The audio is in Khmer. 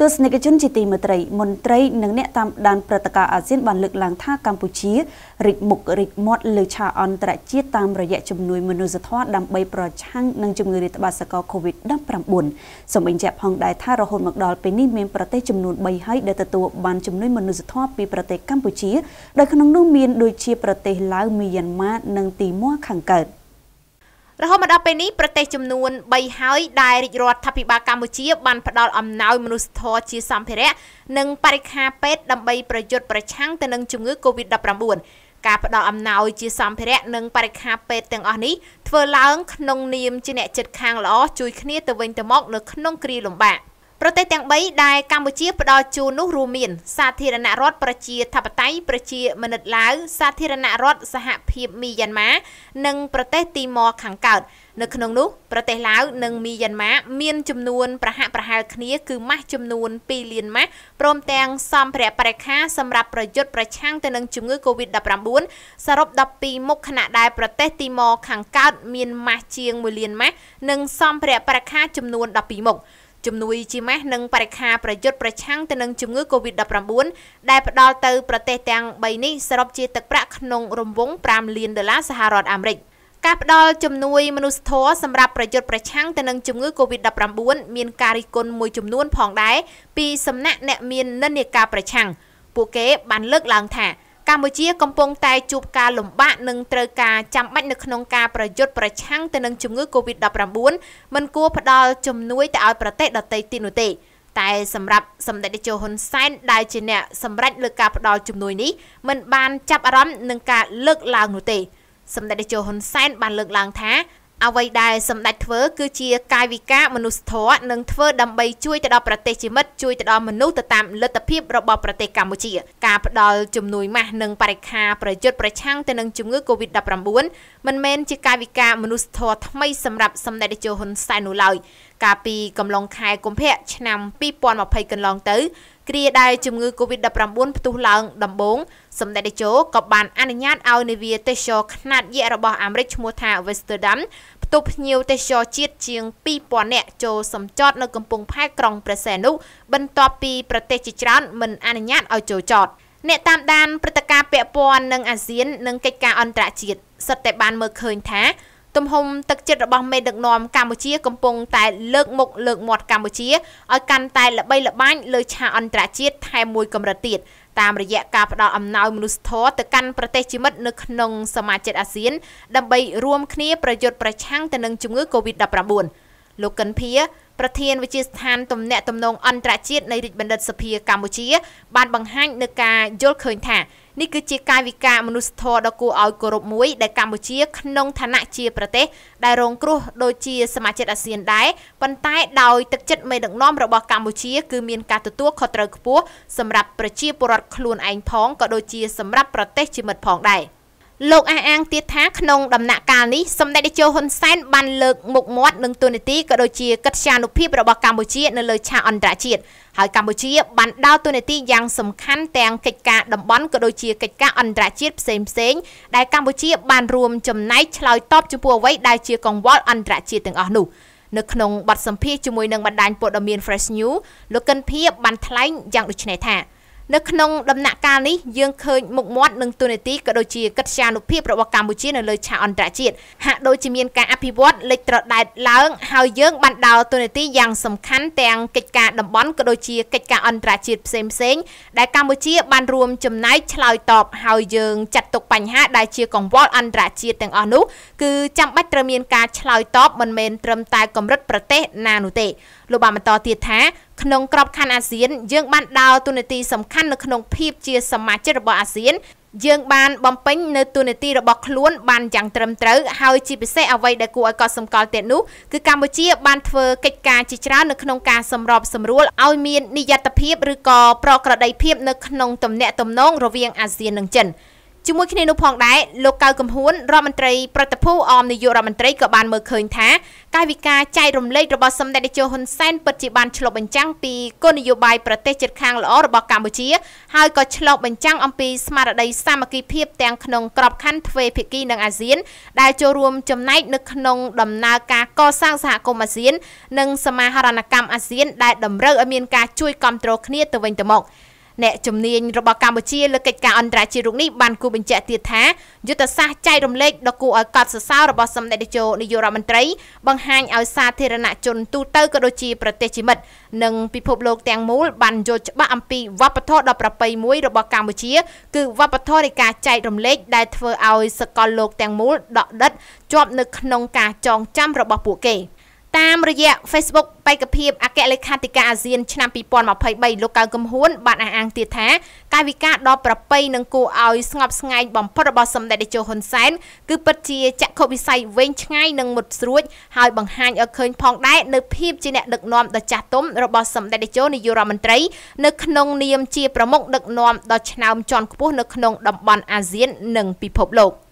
ទស្សនិកជនជាទីមេត្រីមន្ត្រីនិងអ្នកតាមដានព្រឹត្តិការណ៍អាស៊ានបានលើកឡើងថាកម្ពុជារិចមុខរិចមាត់លើឆាកអន្តរជាតិតាមរយៈជំនួយមនុស្សធម៌ដើម្បីប្រឆាំងនឹងជំងឺរាតត្បាតសកល COVID-19 សូមបញ្ជាក់ផងដែរថារហូតមកដល់ពេលនេះមានប្រទេសចំនួន3ហើយដែលទទួលបានជំនួយមនុស្សធម៌ពីប្រទេសកម្ពុជាដោយក្នុងនោះមានដូចជាប្រទេសឡាវមីយ៉ាន់ម៉ានិងទីម៉ាខាងកើត។រហូតមកដល់ពេលនេះប្រទេសចំនួន3ហើយដែលរាជរដ្ឋាភិបាលកម្ពុជា បានផ្ដល់អំណោយមនុស្សធម៌ជាសម្ភារៈនិងបរិខាពេទ្យដើម្បីប្រយុទ្ធប្រឆាំងទៅនឹងជំងឺ Covid-19 ការផ្ដល់អំណោយជាសម្ភារៈនិងបរិខាពេទ្យទាំងអស់នេះធ្វើឡើងក្នុង នាមជាអ្នកចិត្តខាងល្អជួយគ្នាទៅវិញទៅមកនៅក្នុងគ្រាលំបាក។ប្រទេសទាំង3ដែលកម្ពុជាផ្ដល់ជូននោះរួមមាន សាធារណរដ្ឋប្រជាធិបតេយ្យប្រជាមានិតឡាវសាធារណរដ្ឋសហភាពមីយ៉ាន់ម៉ានិងប្រទេសទីម៉័រខាងកើតនៅក្នុងនោះ ប្រទេសឡាវនិងមីយ៉ាន់ម៉ាមានចំនួនប្រហាក់ប្រហែលគ្នាគឺម៉ាស់ចំនួន2លានម៉ាស់ព្រមទាំងសម្ភារៈបរិក្ខារសម្រាប់ប្រយុទ្ធប្រឆាំងទៅនឹងជំងឺ Covid-19 សរុប12មុខខណៈដែលប្រទេសទីម៉័រខាងកើតមានម៉ាស់ជាង1លានម៉ាស់និងសម្ភារៈបរិក្ខារចំនួន12មុខជំនួយជាម៉ាស់និងបរិខាប្រយុទ្ធប្រឆាំងទៅនឹងជំងឺ Covid-19 ដែលផ្ដល់ទៅប្រទេសទាំង3នេះសរុបជាទឹកប្រាក់ក្នុងរង្វង់5លានដុល្លារសហរដ្ឋអាមេរិកការផ្ដល់ជំនួយមនុស្សធម៌សម្រាប់ប្រយុទ្ធប្រឆាំងទៅនឹងជំងឺ Covid-19 មានការរិះគន់មួយចំនួនផងដែរពីសំណាក់អ្នកមាននិន្នាការប្រឆាំងពួកគេបានលើកឡើងថាកម្ពុជាកំពុងតែជួបការលំបាកនិងត្រូវការចាំបាច់នៅក្នុងការប្រយុទ្ធប្រឆាំងទៅនឹងជំងឺ Covid-19 មិនគួរផ្ដល់ជំនួយទៅឲ្យប្រទេសដទៃទៀតនោះទេតែសម្រាប់សម្ដេចតេជោហ៊ុនសែនដែលជាអ្នកសម្រេចលើការផ្ដល់ជំនួយនេះមិនបានចាប់អារម្មណ៍នឹងការលើកឡើងនោះទេសម្ដេចតេជោហ៊ុនសែនបានលើកឡើងថាអ្វីដែលសម្ដេចធ្វើគឺជាកាយវិការមនុស្សធម៌និងធ្វើដើម្បីជួយទៅដល់ប្រទេសជាមិត្តជួយទៅដល់មនុស្សទៅតាមលទ្ធភាពរបស់ប្រទេសកម្ពុជាការផ្ដល់ជំនួយម៉ាស់និងបរិខាប្រយុទ្ធប្រឆាំងទៅនឹងជំងឺ Covid-19 មិនមែនជាកាយវិការមនុស្សធម៌ថ្មីសម្រាប់សម្ដេចតេជោហ៊ុនសែននោះឡើយកាលពីកំឡុងខែកុម្ភៈឆ្នាំ2020កន្លងទៅគ្រាដែលជំងឺ Covid-19 ផ្ទុះឡើង ដំបូង សម្ដេចតេជោក៏បាន អនុញ្ញាតឲ្យនាវាទេសចរខ្នាតយក្សរបស់អាមេរិកឈ្មោះថា Westerdam ផ្ទុះភ្ញៀវទេសចរជាតិជាង2000នាក់ចូលសម្ចតនៅកំពង់ផែក្រុងព្រះសីហនុបន្ទាប់ពីប្រទេសជាច្រើនមិន អនុញ្ញាតឲ្យចូលចតអ្នកតាមដានព្រឹត្តិការណ៍ពាក់ព័ន្ធនឹងអាស៊ាននិងកិច្ចការអន្តរជាតិសិតតែបានមើលឃើញថាទំហំទឹកចិត្តរបស់មេដឹកនាំកម្ពុជាកំពុងតែលើកមុខលើកមាត់កម្ពុជាឲ្យកាន់តែល្បីល្បាញលើឆាកអន្តរជាតិថែមមួយកម្រិតទៀតតាមរយៈការផ្តល់អំណោយមនុស្សធម៌ទៅកាន់ប្រទេសជាមិត្តនៅក្នុងសមាជិកអាស៊ានដើម្បីរួមគ្នាប្រយុទ្ធប្រឆាំងទៅនឹងជំងឺ Covid-19 លោកកិនភាប្រធានវិទ្យាស្ថានទំនាក់ទំនងអន្តរជាតិនៃរាជបណ្ឌិតសភាកម្ពុជា បានបង្ហាញនៅការយល់ឃើញថានេះគឺជាកាយវិការមនុស្សធម៌ដ៏គួរឲ្យគោរពមួយដែលកម្ពុជា ក្នុងឋានៈជាប្រទេសដែលរងគ្រោះដូចជា សមាជិកអាស៊ានដែរប៉ុន្តែ ដោយទឹកចិត្តមេដឹកនាំរបស់កម្ពុជា គឺមានការទទួល ខុសត្រូវខ្ពស់សម្រាប់ប្រជាពលរដ្ឋខ្លួនឯងផងក៏ដូចជាសម្រាប់ប្រទេសជាមិត្តផងដែរ។លោកអះអាងទៀតថាក្នុងដំណាក់កាលនេះសម្ដេចតេជោហ៊ុនសែនបានលើកមុខមាត់នឹងទូនាទីក៏ដូចជាកិត្យានុភាពរបស់កម្ពុជានៅលើឆាកអន្តរជាតិហើយកម្ពុជាបានដើរតួនាទីយ៉ាងសំខាន់ទាំងកិច្ចការតំបន់ក៏ដូចជាកិច្ចការអន្តរជាតិផ្សេងផ្សេងដែលកម្ពុជាបានរួមចំណែកឆ្លើយតបចំពោះអ្វីដែលជាកង្វល់អន្តរជាតិទាំងអស់នោះនៅក្នុងបទសម្ភាសជាមួយនឹងបណ្ដាញព័ត៌មាន Fresh News លោកកិនភៀបបានថ្លែងយ៉ាងដូចនេះថានៅក្នុងដំណាក់កាលនេះយើងឃើញមុខមាត់និងទូនាទីក៏ដូចជាកិត្យានុភាពរបស់កម្ពុជា នៅលើឆាកអន្តរជាតិហាក់ដូចជាមាន ការអភិវឌ្ឍលេចត្រដែតឡើងហើយយើងបានដោលទូនាទីយ៉ាងសំខាន់ទាំងកិច្ចការតំបន់ក៏ដូចជាកិច្ចការអន្តរជាតិផ្សេងៗដែលកម្ពុជា បានរួមចំណែកឆ្លើយតបហើយយើងចាត់ទុកបញ្ហា ដែលជាកង្វល់អន្តរជាតិទាំងអស់នោះគឺចាំបាច់ត្រូវមានការឆ្លើយតបមិនមែនត្រឹមតែកម្រិតប្រទេស ណានោះទេលោកបានបន្តទៀតថាក្នុងក្របខ័ណ្ឌអាស៊ានយើងបានដើរតួនាទីសំខាន់នៅក្នុងភាពជាសមាជិករបស់អាស៊ានយើងបានបំពេញនៅទូនាទីរបស់ខ្លួនបានយ៉ាងត្រឹមត្រូវហើយជាពិសេសអ្វីដែលគួរឲ្យកត់សម្គាល់ទៀតនោះគឺកម្ពុជាបានធ្វើកិច្ចការជាច្រើននៅក្នុងការសម្របសម្រួលឲ្យមាននិយត្តភាពឬក៏ប្រក្រតីភាពនៅក្នុងទំនាក់ទំនងរវាងអាស៊ាននិងចិន។ជាមួយគ្នានោះផងដែរលោកកៅកំហួនរដ្ឋមន្ត្រីប្រតិភូអមនាយករដ្ឋមន្ត្រីក៏បានមើលឃើញថាកាយវិការចែករំលែករបស់សម្ដេចនាយកហ៊ុនសែនពិតជាបានឆ្លុះបញ្ចាំងពីគោលនយោបាយប្រទេសជិតខាងល្អរបស់កម្ពុជាហើយក៏ឆ្លុះបញ្ចាំងអំពីស្មារតីសាមគ្គីភាពទាំងក្នុងក្របខ័ណ្ឌទ្វេភាគីនិងអាស៊ាន ដែលចូលរួមចំណែកនៅក្នុងដំណើរការកសាងសហគមន៍អាស៊ាន និងសមាហរណកម្មអាស៊ាន ដែលតម្រូវឲ្យមានការជួយគាំទ្រគ្នាទៅវិញទៅមក។អ្នកជំនាញរបស់កម្ពុជាលើកិច្ចការអន្តរជាតិរូបនេះបានគូបញ្ជាក់ទៀតថាយុទ្ធសាស្ត្រចែករំលែកដ៏គួរឲ្យកត់សរសើររបស់សម្ដេចនាយកនាយករដ្ឋមន្ត្រីបង្ហាញឲ្យសាធារណជនទូទៅក៏ដូចជាប្រទេសជាមិត្តនិងពិភពលោកទាំងមូលបានយល់ច្បាស់អំពីវប្បធម៌ដ៏ប្រពៃមួយរបស់កម្ពុជាគឺវប្បធម៌នៃការចែករំលែកដែលធ្វើឲ្យសកលលោកទាំងមូលដក់ដិតជាប់នៅក្នុងការចងចាំរបស់ពួកគេ។តាមរយៈ Facebook បេក្ខភាពអគ្គលេខាធិការអាស៊ានឆ្នាំ2023លោកកៅកំហួនបានអះអាងទៀតថាកាយវិការដ៏ប្រពៃនិងគួរឲ្យស្ងប់ស្ងែងបំផុតរបស់សម្ដេចតេជោហ៊ុនសែន គឺពិតជាចក្ខុវិស័យវែងឆ្ងាយនិងមុតស្រួចហើយបង្ហាញឲ្យឃើញផងដែរនៅភាពជាអ្នកដឹកនាំដ៏ចាស់ទុំរបស់សម្ដេចតេជោនាយករដ្ឋមន្ត្រី នៅក្នុងនាមជាប្រមុខដឹកនាំដ៏ឆ្នើមជាន់ខ្ពស់នៅក្នុងតំបន់អាស៊ាននិងពិភពលោក។